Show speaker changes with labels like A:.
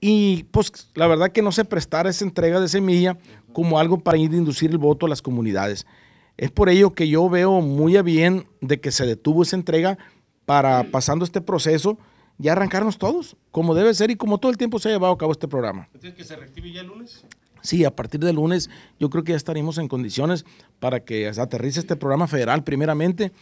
A: Y pues la verdad que no se prestara esa entrega de semilla como algo para ir a inducir el voto a las comunidades. Es por ello que yo veo muy bien de que se detuvo esa entrega para pasando este proceso y arrancarnos todos, como debe ser y como todo el tiempo se ha llevado a cabo este programa.
B: ¿Entonces que se ya el lunes?
A: Sí, a partir del lunes yo creo que ya estaremos en condiciones para que aterrice este programa federal primeramente